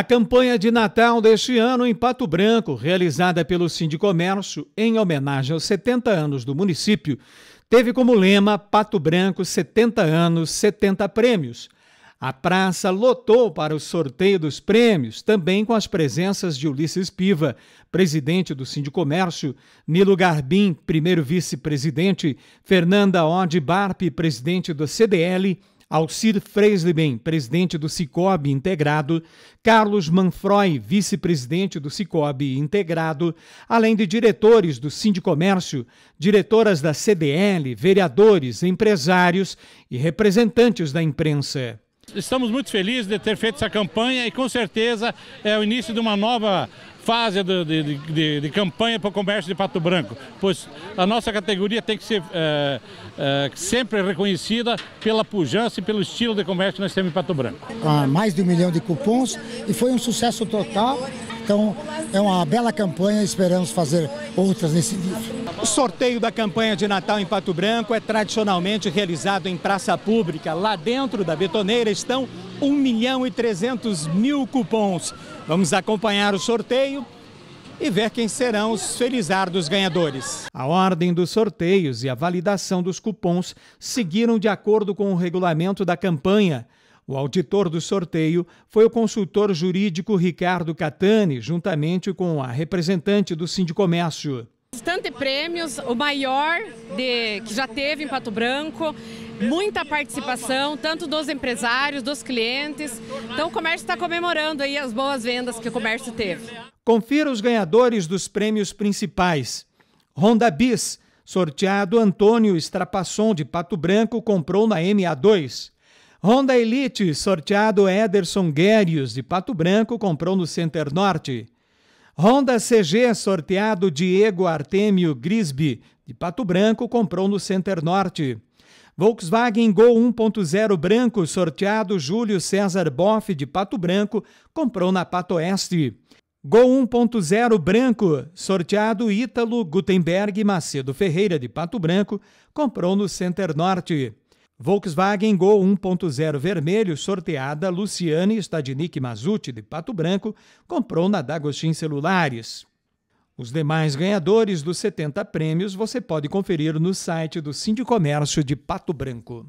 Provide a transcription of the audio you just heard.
A campanha de Natal deste ano em Pato Branco, realizada pelo Sindicomércio em homenagem aos 70 anos do município, teve como lema Pato Branco 70 anos, 70 prêmios. A praça lotou para o sorteio dos prêmios, também com as presenças de Ulisses Piva, presidente do Sindicomércio, Nilo Garbim, primeiro vice-presidente, Fernanda Ode Barpe, presidente do CDL, Alcir Freisleben, presidente do Cicobi Integrado, Carlos Manfroy, vice-presidente do Cicobi Integrado, além de diretores do Sindicomércio, diretoras da CDL, vereadores, empresários e representantes da imprensa. Estamos muito felizes de ter feito essa campanha e com certeza é o início de uma nova fase de, de, de, de campanha para o comércio de Pato Branco, pois a nossa categoria tem que ser é, é, sempre reconhecida pela pujança e pelo estilo de comércio que nós temos em Pato Branco. Ah, mais de um milhão de cupons e foi um sucesso total então é uma bela campanha e esperamos fazer outras nesse dia. O sorteio da campanha de Natal em Pato Branco é tradicionalmente realizado em praça pública. Lá dentro da betoneira estão 1 milhão e 300 mil cupons. Vamos acompanhar o sorteio e ver quem serão os felizardos ganhadores. A ordem dos sorteios e a validação dos cupons seguiram de acordo com o regulamento da campanha. O auditor do sorteio foi o consultor jurídico Ricardo Catani, juntamente com a representante do Sindicomércio. Bastante prêmios, o maior de, que já teve em Pato Branco, muita participação, tanto dos empresários, dos clientes. Então o comércio está comemorando aí as boas vendas que o comércio teve. Confira os ganhadores dos prêmios principais. Honda Bis, sorteado Antônio Estrapasson de Pato Branco, comprou na MA2. Honda Elite, sorteado Ederson Guérios, de Pato Branco, comprou no Center Norte. Honda CG, sorteado Diego Artemio Grisby, de Pato Branco, comprou no Center Norte. Volkswagen Gol 1.0 branco, sorteado Júlio César Boff, de Pato Branco, comprou na Pato Oeste. Gol 1.0 branco, sorteado Ítalo Gutenberg Macedo Ferreira, de Pato Branco, comprou no Center Norte. Volkswagen Gol 1.0 vermelho, sorteada Luciane Stadnik Mazuti, de Pato Branco, comprou na Dagostin Celulares. Os demais ganhadores dos 70 prêmios você pode conferir no site do Sindicomércio de Pato Branco.